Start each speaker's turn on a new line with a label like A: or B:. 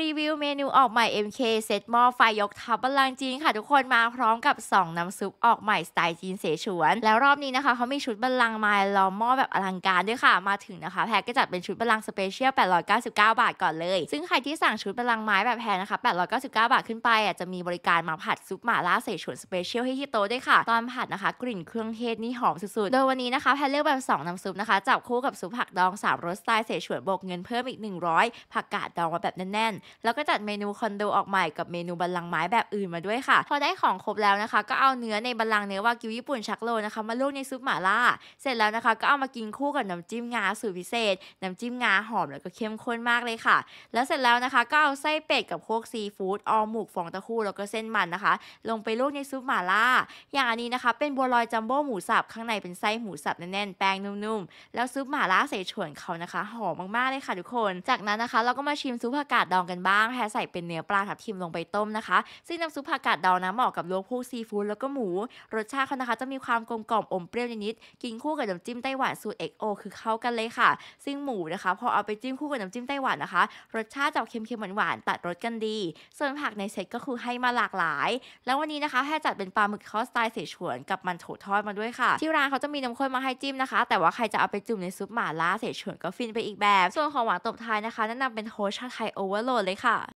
A: รีวิวเมนูออกใหม่ MK เซตหม้อไฟ ยกทับบัลลังจีนค่ะทุกคนมาพร้อมกับ 2 น้ำซุปออกใหม่สไตล์จีนเสฉวน แล้วรอบนี้นะคะเขามีชุดบัลลังมาล้อมหม้อแบบอลังการด้วยค่ะมาถึงนะคะ แพ็กก็จัดเป็นชุดบัลลังสเปเชียล 899 บาทก่อนเลย ซึ่งใครที่สั่งชุดบัลลังไม้แบบแพงนะคะ899 บาทขึ้นไปอ่ะจะมีบริการมาผัดซุปหม่าล่าเสฉวนสเปเชียลให้ที่โต๊ะด้วยค่ะตอนผัดนะคะกลิ่นเครื่องเทศนี่หอมสุดๆโดยวันนี้นะคะแพกเลือกแบบ2น้ำซุปนะคะจับคู่กับซุปผักดอง 3 รสสไตล์เสฉวนบวกเงินเพิ่มอีก 100 ผักกาดดองมาแบบแน่นๆแล้วก็จัดเมนูคอนโดออกใหม่กับเมนูบัลลังไม้แบบอื่นมาด้วยค่ะ พอได้ของครบแล้วนะคะก็เอาเนื้อในบัลลังเนื้อวากิวญี่ปุ่นชักโลนะคะมาลวกในซุปหม่าล่า เสร็จแล้วนะคะ ก็เอามากินคู่กับน้ำจิ้มงาสูตรพิเศษ น้ำจิ้มงาหอมแล้วก็ เข้มข้นมากเลยค่ะ แล้วเสร็จแล้วนะคะก็เอาไส้เป็ดกับพวกซีฟู้ดออหมูกฟองเต้าหู้แล้วก็เส้นมันนะคะ ลงไปลวกในซุปหม่าล่าอย่างอันนี้นะคะเป็นบัวลอยจัมโบ้หมูสับข้างในเป็นไส้หมูสับแน่นๆแป้งนุ่มๆแล้วซุปหม่าล่าเสฉวนเขานะคะ หอมมากๆเลยค่ะทุกคน จากนั้นนะคะ เราก็มาชิมซุปผักกาดดองกันันบ้างแพใส่เป็นเนื้อปลาทับทิมลงไปต้มนะคะซึ่งน้ำซุปผักกาดดองนะเหมาะกับลวกพวกซีฟู้ดแล้วก็หมู รสชาติเขานะคะ จะมีความกลมกล่อมอมเปรี้ยวนิดๆกินคู่กับน้ำจิ้มไต้หวันสูตรเอ็กโอคือเข้ากันเลยค่ะซึ่งหมูนะคะพอเอาไปจิ้มคู่กับน้ำจิ้มไต้หวันนะคะ รสชาติจะเค็มๆหวานๆตัดรสกันดีส่วนผักในเซตก็คือให้มาหลากหลายแล้ววันนี้นะคะแพจัดเป็นปลาหมึกทอดสไตล์เสฉวนกับมันโถทอดมาด้วยค่ะ ที่ร้านเขาจะมีน้ำข้นมาให้จิ้มนะคะ แต่ว่าใครจะเอาไปจุ่มในซุปหม่าล่าเสฉวนก็ฟินไปอีกแบบ ส่วนของหวานตบท้ายนะคะแนะนำเป็นโฮชาไทยโอเวอร์โดเลยค่ะ